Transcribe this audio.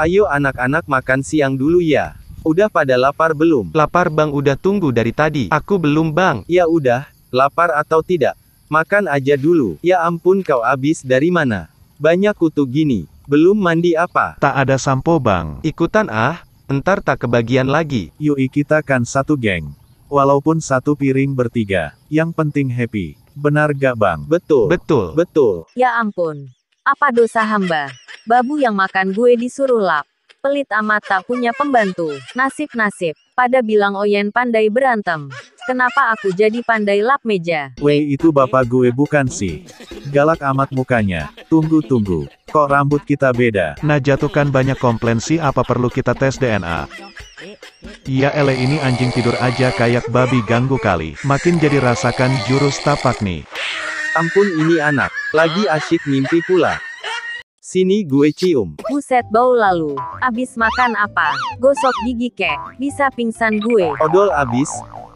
Ayo anak-anak makan siang dulu ya. Udah pada lapar belum? Lapar bang udah tunggu dari tadi. Aku belum bang. Ya udah, lapar atau tidak? Makan aja dulu. Ya ampun kau abis dari mana? Banyak kutu gini. Belum mandi apa? Tak ada sampo bang. Ikutan ah, entar tak kebagian lagi. Yuk kita kan satu geng. Walaupun satu piring bertiga, yang penting happy. Benar gak bang? Betul. Betul. Betul. Ya ampun. Apa dosa hamba? Babu yang makan gue disuruh lap. Pelit amat tak punya pembantu. Nasib-nasib. Pada bilang Oyen pandai berantem. Kenapa aku jadi pandai lap meja? Wei itu bapak gue bukan sih. Galak amat mukanya. Tunggu-tunggu. Kok rambut kita beda? Nah jatuhkan banyak komplensi. apa perlu kita tes DNA? Iya ele ini anjing tidur aja kayak babi ganggu kali. Makin jadi rasakan jurus tapak nih. Ampun ini anak. Lagi asyik mimpi pula. Sini gue cium. Buset bau lalu. Abis makan apa? Gosok gigi kek. Bisa pingsan gue. Odol abis,